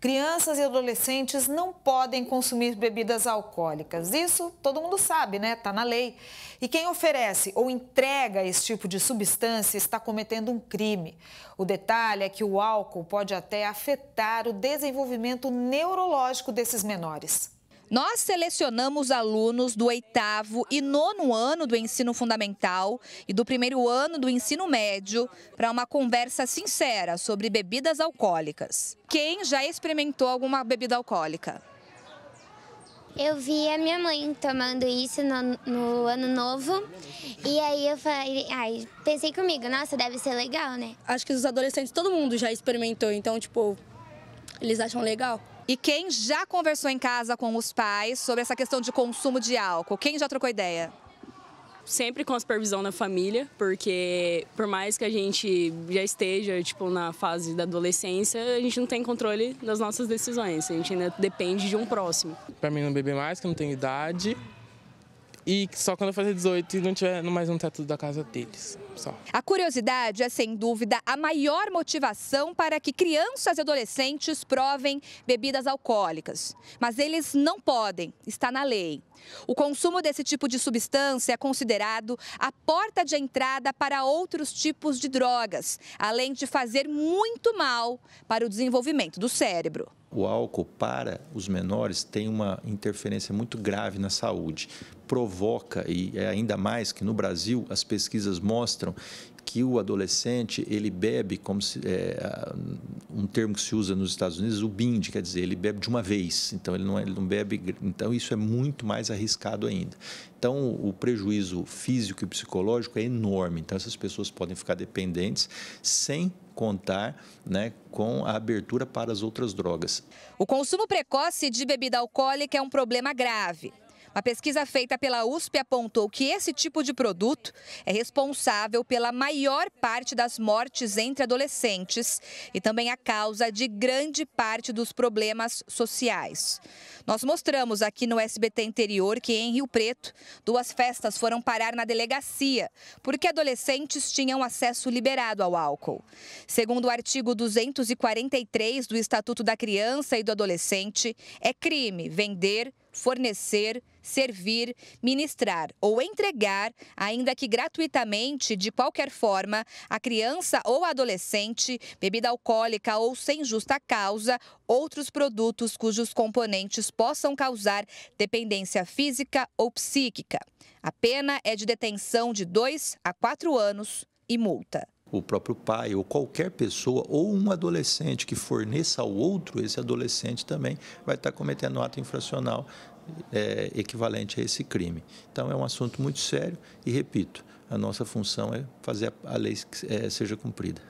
Crianças e adolescentes não podem consumir bebidas alcoólicas. Isso todo mundo sabe, né? Está na lei. E quem oferece ou entrega esse tipo de substância está cometendo um crime. O detalhe é que o álcool pode até afetar o desenvolvimento neurológico desses menores. Nós selecionamos alunos do oitavo e nono ano do ensino fundamental e do primeiro ano do ensino médio para uma conversa sincera sobre bebidas alcoólicas. Quem já experimentou alguma bebida alcoólica? Eu vi a minha mãe tomando isso no, no ano novo e aí eu falei, ai, pensei comigo, nossa, deve ser legal, né? Acho que os adolescentes, todo mundo já experimentou, então, tipo, eles acham legal. E quem já conversou em casa com os pais sobre essa questão de consumo de álcool? Quem já trocou ideia? sempre com a supervisão da família, porque por mais que a gente já esteja tipo na fase da adolescência, a gente não tem controle das nossas decisões, a gente ainda depende de um próximo. Para mim não beber mais, que eu não tenho idade, e só quando eu fazer 18 e não tiver mais um teto da casa deles. A curiosidade é, sem dúvida, a maior motivação para que crianças e adolescentes provem bebidas alcoólicas. Mas eles não podem, está na lei. O consumo desse tipo de substância é considerado a porta de entrada para outros tipos de drogas, além de fazer muito mal para o desenvolvimento do cérebro. O álcool para os menores tem uma interferência muito grave na saúde. Provoca, e é ainda mais que no Brasil as pesquisas mostram mostram que o adolescente ele bebe como se, é, um termo que se usa nos Estados Unidos o binge quer dizer ele bebe de uma vez então ele não, é, ele não bebe então isso é muito mais arriscado ainda então o prejuízo físico e psicológico é enorme então essas pessoas podem ficar dependentes sem contar né, com a abertura para as outras drogas. O consumo precoce de bebida alcoólica é um problema grave. A pesquisa feita pela USP apontou que esse tipo de produto é responsável pela maior parte das mortes entre adolescentes e também a causa de grande parte dos problemas sociais. Nós mostramos aqui no SBT Interior que em Rio Preto, duas festas foram parar na delegacia porque adolescentes tinham acesso liberado ao álcool. Segundo o artigo 243 do Estatuto da Criança e do Adolescente, é crime vender, fornecer, servir, ministrar ou entregar, ainda que gratuitamente, de qualquer forma, a criança ou adolescente, bebida alcoólica ou sem justa causa, outros produtos cujos componentes possam causar dependência física ou psíquica. A pena é de detenção de dois a quatro anos e multa o próprio pai ou qualquer pessoa ou um adolescente que forneça ao outro, esse adolescente também vai estar cometendo um ato infracional é, equivalente a esse crime. Então é um assunto muito sério e repito, a nossa função é fazer a lei que é, seja cumprida.